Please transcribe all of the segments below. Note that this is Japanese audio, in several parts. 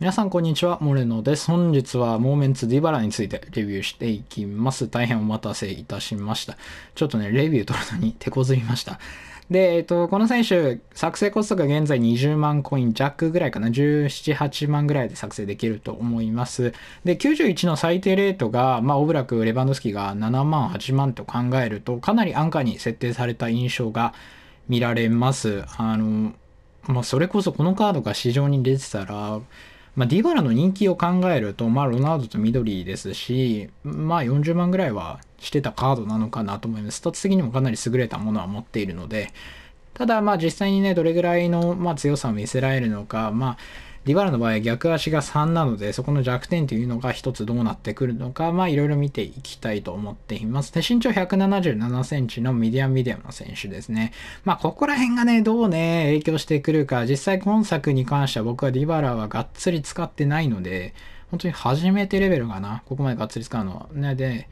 皆さんこんにちは、モレノです。本日はモーメンツディバラについてレビューしていきます。大変お待たせいたしました。ちょっとね、レビュー取るのに 手こずりました。で、えっと、この選手、作成コストが現在20万コイン弱ぐらいかな、17、8万ぐらいで作成できると思います。で、91の最低レートが、まあ、オブラク、レバンドスキーが7万、8万と考えると、かなり安価に設定された印象が見られます。あの、まあ、それこそこのカードが市場に出てたら、まあ、ディバラの人気を考えると、まあ、ロナウドと緑ですし、まあ、40万ぐらいはしてたカードなのかなと思います。スタッツ的にもかなり優れたものは持っているので、ただ、まあ、実際にね、どれぐらいの、まあ、強さを見せられるのか、まあ、ディバラの場合逆足が3なので、そこの弱点というのが一つどうなってくるのか、まあいろいろ見ていきたいと思っています。で、身長177センチのミディアムミディアムの選手ですね。まあここら辺がね、どうね、影響してくるか、実際今作に関しては僕はディバラはがっつり使ってないので、本当に初めてレベルかな。ここまでがっつり使うのは。ね、で、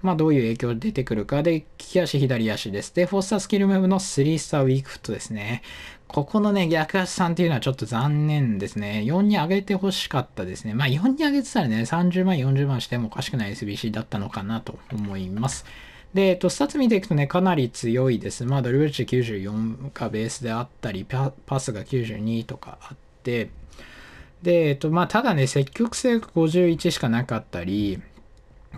まあどういう影響出てくるかで、利き足、左足です。で、フォースタースキルムーブの3スターウィークフットですね。ここのね、逆足さんっていうのはちょっと残念ですね。4に上げてほしかったですね。まあ4に上げてたらね、30万、40万してもおかしくない SBC だったのかなと思います。で、えっと、スタッツ見ていくとね、かなり強いです。まあ、ドリブル値94がベースであったり、パスが92とかあって、で、えっと、まあ、ただね、積極性が51しかなかったり、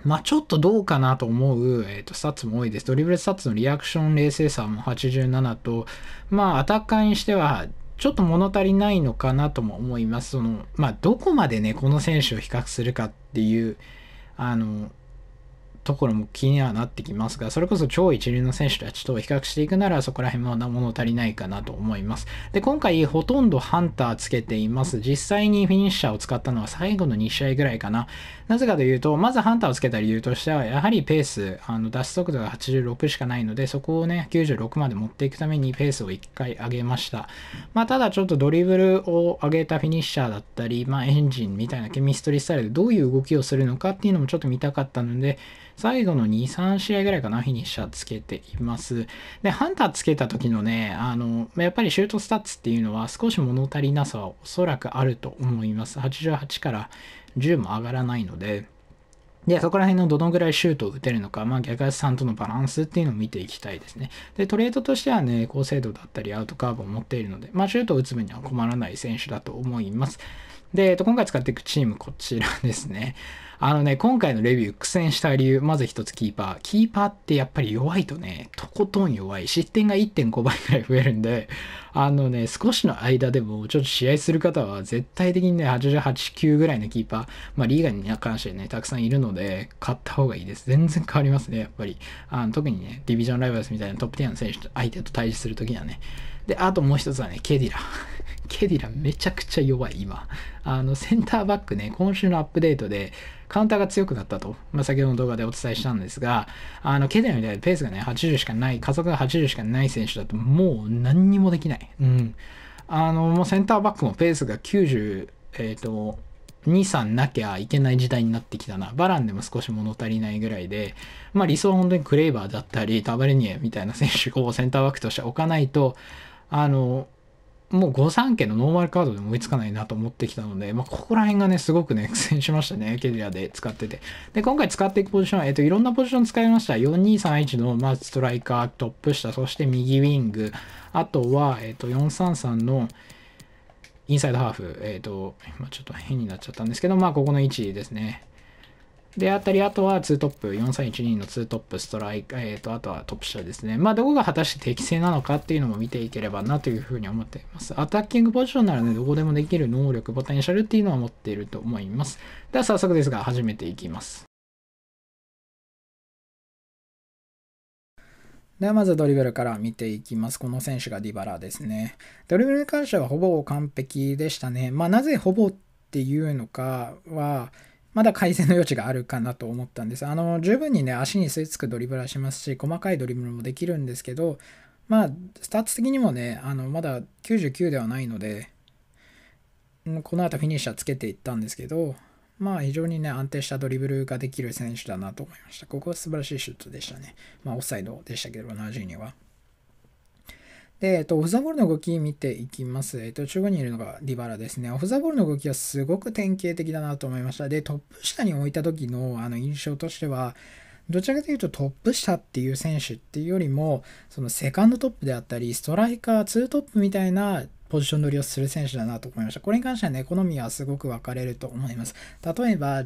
まあちょっとどうかなと思う、えっ、ー、と、スタッツも多いです。ドリブルスタッツのリアクション冷静さも87と、まあアタッカーにしては、ちょっと物足りないのかなとも思います。その、まあどこまでね、この選手を比較するかっていう、あの、ところも気にはなってきますが、それこそ超一流の選手たちと比較していくなら、そこら辺は物足りないかなと思います。で、今回ほとんどハンターつけています。実際にフィニッシャーを使ったのは最後の2試合ぐらいかな。なぜかというと、まずハンターをつけた理由としては、やはりペース、あの、脱速度が86しかないので、そこをね、96まで持っていくためにペースを1回上げました。まあ、ただちょっとドリブルを上げたフィニッシャーだったり、まあ、エンジンみたいなケミストリースタイルでどういう動きをするのかっていうのもちょっと見たかったので、最後の2、3試合ぐらいかな、フィニッシャーつけています。で、ハンターつけた時のね、あの、やっぱりシュートスタッツっていうのは少し物足りなさはおそらくあると思います。88から10も上がらないので、で、そこら辺のどのぐらいシュートを打てるのか、まあ、逆足さんとのバランスっていうのを見ていきたいですね。で、トレードとしてはね、高精度だったりアウトカーブを持っているので、まあ、シュートを打つ分には困らない選手だと思います。で、えっと、今回使っていくチーム、こちらですね。あのね、今回のレビュー苦戦した理由、まず一つキーパー。キーパーってやっぱり弱いとね、とことん弱い。失点が1.5倍くらい増えるんで、あのね、少しの間でもちょっと試合する方は絶対的にね、88、9ぐらいのキーパー、まあリーガンに関してね、たくさんいるので、買った方がいいです。全然変わりますね、やっぱり。あの特にね、ディビジョンライバルスみたいなトップ10の選手と相手と対峙するときはね。で、あともう一つはね、ケディラ。ケディラめちゃくちゃ弱い、今。あの、センターバックね、今週のアップデートで、カウンターが強くなったと、まあ、先ほどの動画でお伝えしたんですが、あの、ケデみたいにペースがね、80しかない、加速が80しかない選手だと、もう何にもできない。うん。あの、もうセンターバックもペースが90、えっ、ー、と、23なきゃいけない時代になってきたな。バランでも少し物足りないぐらいで、まあ理想は本当にクレイバーだったり、タバレニエみたいな選手をセンターバックとして置かないと、あの、もう5三桂のノーマルカードでも追いつかないなと思ってきたので、まあ、ここら辺がね、すごくね、苦戦しましたね、ケリアで使ってて。で、今回使っていくポジション、えっ、と、いろんなポジション使いました。4231の、まあ、ストライカー、トップ下、そして右ウィング、あとは、えっ、と、433の、インサイドハーフ、えっ、と、今ちょっと変になっちゃったんですけど、まあ、ここの位置ですね。であったり、あとは2トップ、4312の2トップ、ストライク、えっ、ー、と、あとはトップ下ですね。まあ、どこが果たして適正なのかっていうのも見ていければなというふうに思っています。アタッキングポジションならね、どこでもできる能力、ポテンシャルっていうのは持っていると思います。では、早速ですが、始めていきます。ではまずドリブルから見ていきます。この選手がディバラですね。ドリブルに関してはほぼ完璧でしたね。まあなぜほぼっていうのかは、まだ改善の余地があるかなと思ったんです。あの、十分にね、足に吸い付くドリブルはしますし、細かいドリブルもできるんですけど、まあ、スタッツ的にもね、あの、まだ99ではないので、この後フィニッシャーつけていったんですけど、まあ、非常にね、安定したドリブルができる選手だなと思いました。ここは素晴らしいシュートでしたね。まあ、オフサイドでしたけど、同じには。で、えっと、オフザボールの動き見ていきます。えっと、中央にいるのがディバラですね。オフザボールの動きはすごく典型的だなと思いました。で、トップ下に置いた時のあの印象としては、どちらかというとトップ下っていう選手っていうよりも、そのセカンドトップであったり、ストライカー、ツートップみたいなポジション取りをする選手だなと思いました。これに関してはね、好みはすごく分かれると思います。例えば、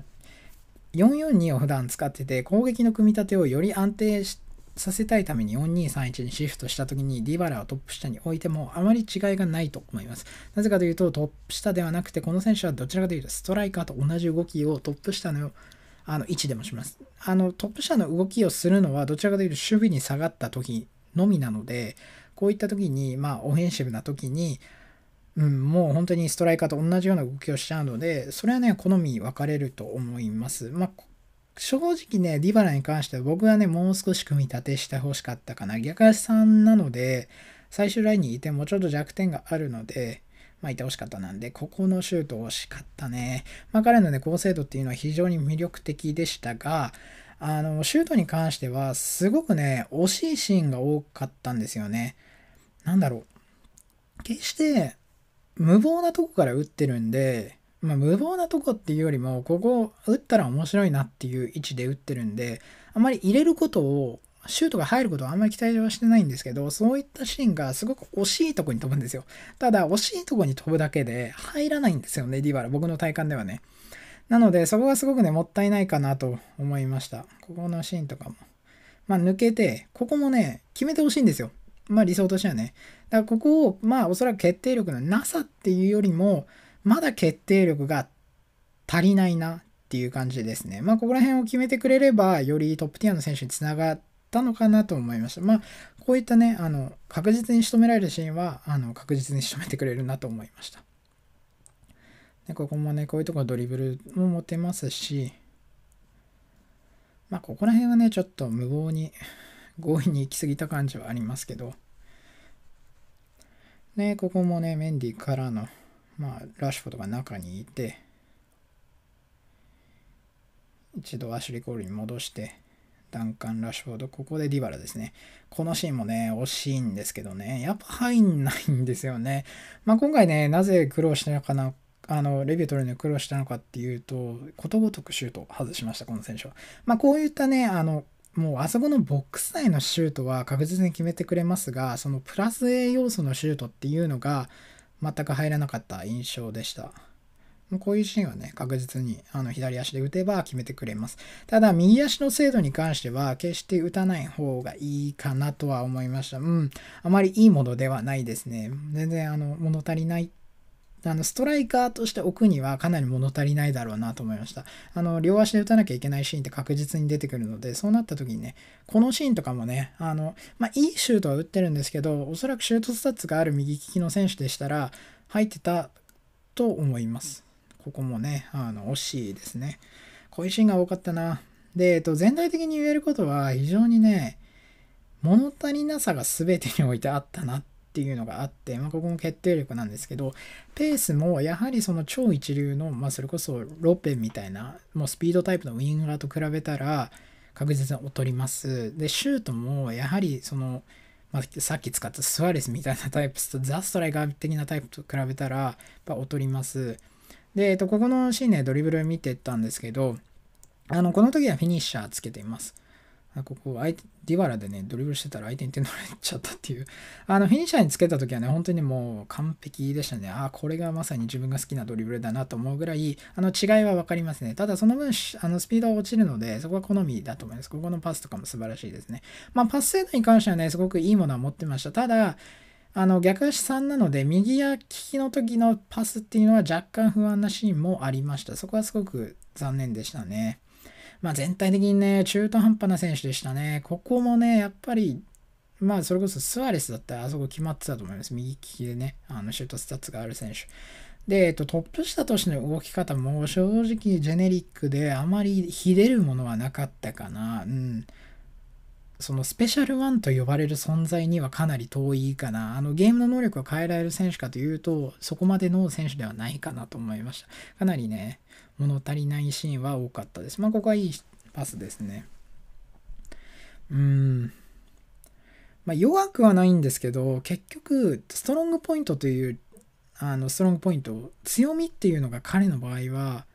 442を普段使ってて攻撃の組み立てをより安定しさせたいために4231にシフトした時にディバラをトップ下に置いてもあまり違いがないと思います。なぜかというとトップ下ではなくてこの選手はどちらかというとストライカーと同じ動きをトップ下のあの位置でもします。あのトップ下の動きをするのはどちらかというと守備に下がった時のみなのでこういった時にまあオフェンシブな時にうん、もう本当にストライカーと同じような動きをしちゃうので、それはね、好み分かれると思います。まあ、正直ね、ディバラに関しては僕はね、もう少し組み立てしてほしかったかな。逆足さんなので、最終ラインにいてもちょっと弱点があるので、まあ、いてほしかったなんで、ここのシュート惜しかったね。まあ、彼のね、高精度っていうのは非常に魅力的でしたが、あの、シュートに関しては、すごくね、惜しいシーンが多かったんですよね。なんだろう。決して、無謀なとこから打ってるんで、まあ、無謀なとこっていうよりも、ここ打ったら面白いなっていう位置で打ってるんで、あまり入れることを、シュートが入ることはあんまり期待はしてないんですけど、そういったシーンがすごく惜しいとこに飛ぶんですよ。ただ、惜しいとこに飛ぶだけで入らないんですよね、ディバラ。僕の体感ではね。なので、そこがすごくね、もったいないかなと思いました。ここのシーンとかも。まあ、抜けて、ここもね、決めてほしいんですよ。まあ、理想としてはね。だから、ここを、まあ、おそらく決定力のなさっていうよりも、まだ決定力が足りないなっていう感じですね。まあ、ここら辺を決めてくれれば、よりトップティアの選手につながったのかなと思いました。まあ、こういったね、あの、確実に仕留められるシーンは、あの、確実に仕留めてくれるなと思いました。で、ここもね、こういうところドリブルも持てますし、まあ、ここら辺はね、ちょっと無謀に、強引に行き過ぎた感じはありますけど、ね、ここもね、メンディーからの、まあ、ラッシュフォードが中にいて、一度アシュリコールに戻して、ダンカン・ラッシュフォード、ここでディバラですね。このシーンもね、惜しいんですけどね、やっぱ入んないんですよね。まあ、今回ね、なぜ苦労したのかな、あの、レビュー取るのに苦労したのかっていうと、ことごとくシュート外しました、この選手は。まあ、こういったね、あの、もうあそこのボックス内のシュートは確実に決めてくれますが、そのプラス A 要素のシュートっていうのが、全く入らなかった印象でした。こういうシーンはね、確実にあの左足で打てば決めてくれます。ただ、右足の精度に関しては、決して打たない方がいいかなとは思いました。うん、あまりいいものではないですね。全然、あの、物足りないあのストライカーとして置くにはかなり物足りないだろうなと思いました。あの両足で打たなきゃいけないシーンって確実に出てくるので、そうなった時にね、このシーンとかもね、あのまあ、いいシュートは打ってるんですけど、おそらくシュートスタッツがある右利きの選手でしたら、入ってたと思います。ここもね、あの惜しいですね。こういうシーンが多かったな。で、えっと、全体的に言えることは、非常にね、物足りなさが全てにおいてあったなっっていうのがあって、まあ、ここも決定力なんですけど、ペースもやはりその超一流の、まあ、それこそロッペンみたいな、もうスピードタイプのウィンガーと比べたら、確実に劣ります。で、シュートもやはりその、まあ、さっき使ったスアレスみたいなタイプとザ・ストライガー的なタイプと比べたら、や劣ります。で、えっと、ここのシーンでドリブル見てたんですけど、あの、この時はフィニッシャーつけています。ここ相手ディバラでね、ドリブルしてたら相手に手取られちゃったっていう。あの、フィニッシャーにつけた時はね、本当にもう完璧でしたね。ああ、これがまさに自分が好きなドリブルだなと思うぐらい、あの、違いは分かりますね。ただ、その分、あの、スピードは落ちるので、そこは好みだと思います。ここのパスとかも素晴らしいですね。まあ、パス精度に関してはね、すごくいいものは持ってました。ただ、あの逆足3なので右や利きの時のパスっていうのは若干不安なシーンもありましたそこはすごく残念でしたねまあ、全体的にね、中途半端な選手でしたね。ここもね、やっぱり、まあ、それこそスアレスだったらあそこ決まってたと思います。右利きでね、あのシュートスタッツがある選手。で、えっと、トップ下としての動き方も正直ジェネリックであまりひでるものはなかったかな。うん。そのスペシャルワンと呼ばれる存在にはかなり遠いかな。あのゲームの能力を変えられる選手かというと、そこまでの選手ではないかなと思いました。かなりね、物足りないシーンは多かったです。まあ、ここはいいパスですね。うーん。まあ、弱くはないんですけど、結局、ストロングポイントという、あの、ストロングポイント、強みっていうのが彼の場合は、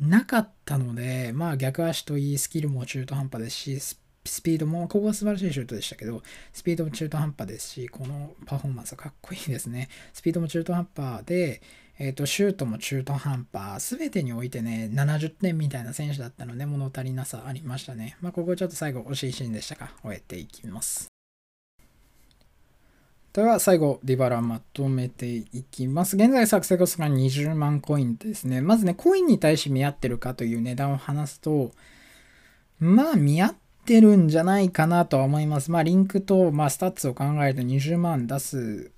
なかったので、まあ逆足といいスキルも中途半端ですし、ススピードも、ここは素晴らしいシュートでしたけど、スピードも中途半端ですし、このパフォーマンスはかっこいいですね。スピードも中途半端で、えっ、ー、と、シュートも中途半端、すべてにおいてね、70点みたいな選手だったので、物足りなさありましたね。まあ、ここちょっと最後、惜しいシーンでしたか、終えていきます。では最後、ディバラまとめていきます。現在作成コストが20万コインですね。まずね、コインに対し見合ってるかという値段を話すと、まあ見合ってってるんじゃないかなとは思います。まあ、リンクと、まあ、スタッツを考えると20万出す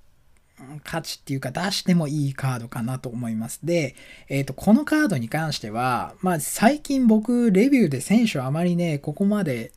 価値っていうか出してもいいカードかなと思います。で、えっ、ー、と、このカードに関しては、まあ、最近僕、レビューで選手はあまりね、ここまで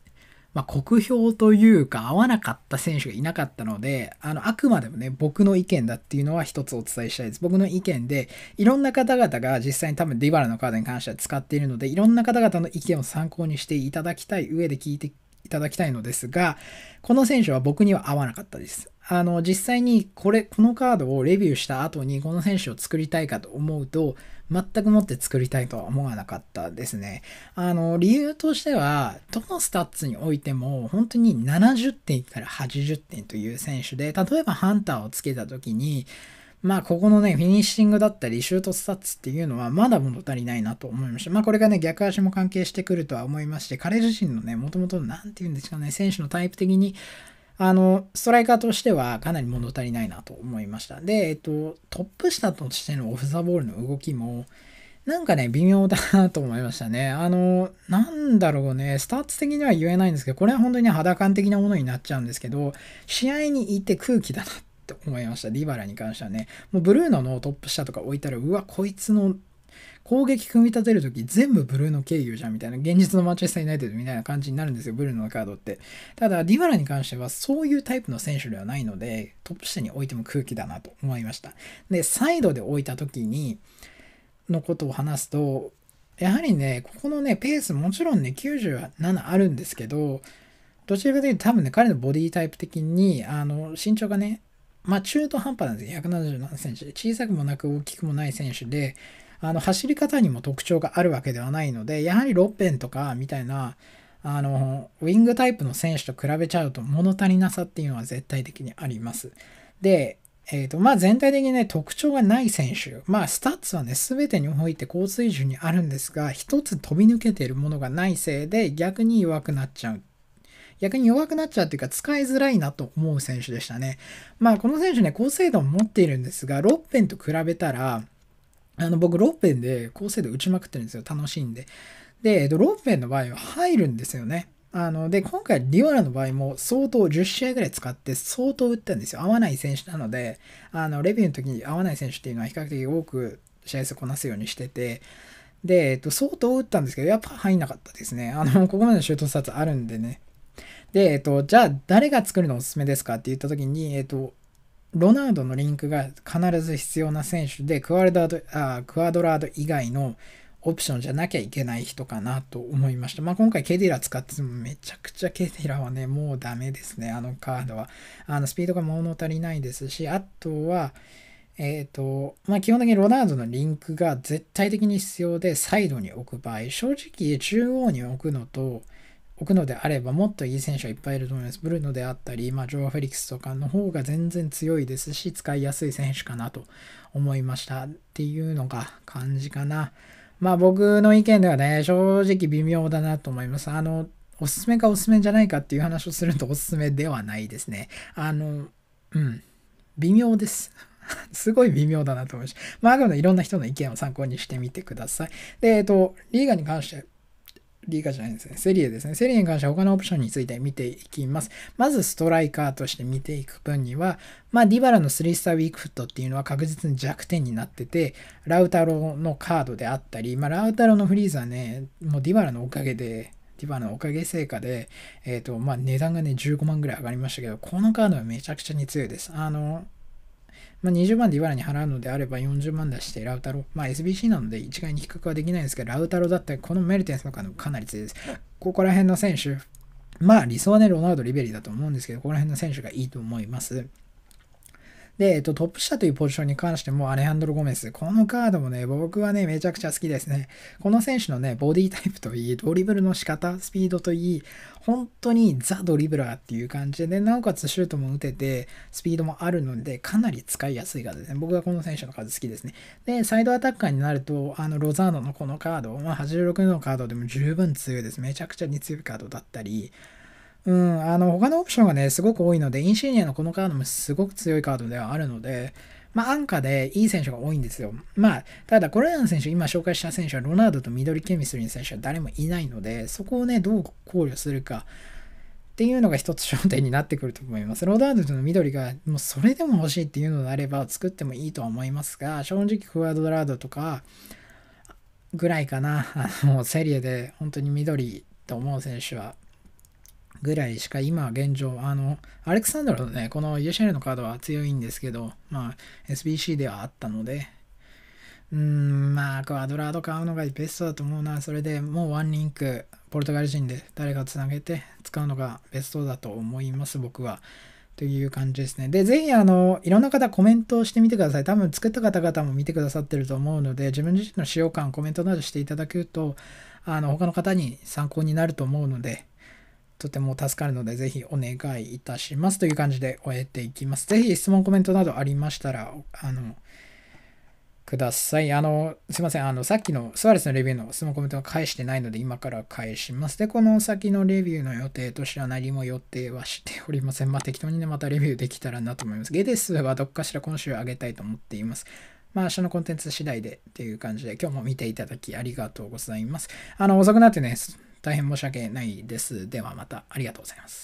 まあ、酷評というか合わなかった選手がいなかったので、あの、あくまでもね、僕の意見だっていうのは一つお伝えしたいです。僕の意見で、いろんな方々が実際に多分ディバラのカードに関しては使っているので、いろんな方々の意見を参考にしていただきたい上で聞いていただきたいのですが、この選手は僕には合わなかったです。あの、実際にこれ、このカードをレビューした後にこの選手を作りたいかと思うと、全くもって作りたいとは思わなかったですね。あの、理由としては、どのスタッツにおいても、本当に70点から80点という選手で、例えばハンターをつけた時に、まあ、ここのね、フィニッシングだったり、シュートスタッツっていうのは、まだ物足りないなと思いました。まあ、これがね、逆足も関係してくるとは思いまして、彼自身のね、もともと、なんて言うんですかね、選手のタイプ的に、あの、ストライカーとしてはかなり物足りないなと思いました。で、えっと、トップ下としてのオフザボールの動きも、なんかね、微妙だなと思いましたね。あの、なんだろうね、スタッツ的には言えないんですけど、これは本当に肌感的なものになっちゃうんですけど、試合に行って空気だなっって思いました。ディバラに関してはね。もうブルーノのトップ下とか置いたら、うわ、こいつの攻撃組み立てるとき全部ブルーノ経由じゃんみたいな、現実のマンチェスターユナイテッドみたいな感じになるんですよ、ブルーノのカードって。ただ、ディバラに関してはそういうタイプの選手ではないので、トップ下に置いても空気だなと思いました。で、サイドで置いたときに、のことを話すと、やはりね、ここのね、ペースもちろんね、97あるんですけど、どちらかというと多分ね、彼のボディタイプ的に、あの、身長がね、まあ、中途半端なんですよ。177センチで。小さくもなく大きくもない選手で、あの、走り方にも特徴があるわけではないので、やはりロッペンとかみたいな、あの、ウィングタイプの選手と比べちゃうと物足りなさっていうのは絶対的にあります。で、えー、と、まあ、全体的にね、特徴がない選手。まあ、スタッツはね、全てにおいて高水準にあるんですが、一つ飛び抜けているものがないせいで、逆に弱くなっちゃう逆に弱くなっちゃうっていうか使いづらいなと思う選手でしたね。まあこの選手ね、高精度も持っているんですが、6辺ペンと比べたら、あの僕6辺ペンで高精度打ちまくってるんですよ。楽しんで。で、6ッペンの場合は入るんですよね。あの、で、今回、デオラの場合も相当10試合ぐらい使って相当打ったんですよ。合わない選手なので、あの、レビューの時に合わない選手っていうのは比較的多く試合数こなすようにしてて、で、えっと、相当打ったんですけど、やっぱ入んなかったですね。あの、ここまでのシュートスターあるんでね、で、えっと、じゃあ誰が作るのおすすめですかって言った時に、えっと、ロナウドのリンクが必ず必要な選手で、クワドラードあクワドラード以外のオプションじゃなきゃいけない人かなと思いました。まあ、今回ケディラ使っててもめちゃくちゃケディラはね、もうダメですね、あのカードは。あのスピードが物足りないですし、あとは、えっ、ー、と、まあ、基本的にロナウドのリンクが絶対的に必要でサイドに置く場合、正直中央に置くのと、置くのであれば、もっといい選手はいっぱいいると思います。ブルーノであったり、まあ、ジョア・フェリックスとかの方が全然強いですし、使いやすい選手かなと思いましたっていうのが感じかな。まあ僕の意見ではね、正直微妙だなと思います。あの、おすすめかおすすめじゃないかっていう話をするとおすすめではないですね。あの、うん、微妙です。すごい微妙だなと思いました。まあ、あくまでいろんな人の意見を参考にしてみてください。で、えっと、リーガに関してリーガじゃないですね。セリエですね。セリエに関しては他のオプションについて見ていきます。まずストライカーとして見ていく分には、まあ、ディバラの3スターウィークフットっていうのは確実に弱点になってて、ラウタロのカードであったり、まあ、ラウタロのフリーズはね、もうディバラのおかげで、ディバラのおかげ成果で、えっ、ー、と、まあ、値段がね、15万ぐらい上がりましたけど、このカードはめちゃくちゃに強いです。あの、まあ、20万でイバラに払うのであれば40万出してラウタロ、まあ、SBC なので一概に比較はできないんですけど、ラウタロだったらこのメルテンスの可能かなり強いです。ここら辺の選手、まあ理想はね、ロナウド、リベリーだと思うんですけど、ここら辺の選手がいいと思います。で、えっと、トップ下というポジションに関しても、アレハンドロ・ゴメス。このカードもね、僕はね、めちゃくちゃ好きですね。この選手のね、ボディタイプといい、ドリブルの仕方、スピードといい、本当にザ・ドリブラーっていう感じで、ね、なおかつシュートも打てて、スピードもあるので、かなり使いやすいカードですね。僕はこの選手のカード好きですね。で、サイドアタッカーになると、あの、ロザーノのこのカード、まあ、86のカードでも十分強いです。めちゃくちゃに強いカードだったり、うん、あの、他のオプションがね、すごく多いので、インシーニアのこのカードもすごく強いカードではあるので、まあ、安価でいい選手が多いんですよ。まあ、ただ、これらの選手、今紹介した選手は、ロナウドとミドルケミスリの選手は誰もいないので、そこをね、どう考慮するか。っていうのが一つ焦点になってくると思います。ロナウドとの緑がもうそれでも欲しいっていうのであれば作ってもいいとは思いますが、正直クアドラードとかぐらいかな、あの、セリエで本当に緑と思う選手はぐらいしか今現状、あの、アレクサンドラのね、この UCL のカードは強いんですけど、まあ、SBC ではあったので、うーん、まあ、クアドラード買うのがベストだと思うな。それでもうワンリンク、ポルトガル人で誰かつなげて使うのがベストだと思います、僕は。という感じですね。で、ぜひ、あの、いろんな方コメントをしてみてください。多分作った方々も見てくださってると思うので、自分自身の使用感、コメントなどしていただけると、あの、他の方に参考になると思うので、とても助かるので、ぜひお願いいたしますという感じで終えていきます。ぜひ質問、コメントなどありましたら、あの、ください。あの、すいません。あの、さっきのスアレスのレビューの質問コメントは返してないので、今から返します。で、この先のレビューの予定としては何も予定はしておりません。まあ、適当にね、またレビューできたらなと思います。ゲデスはどっかしら今週上げたいと思っています。まあ、明日のコンテンツ次第でっていう感じで、今日も見ていただきありがとうございます。あの、遅くなってね、大変申し訳ないです。ではまたありがとうございます。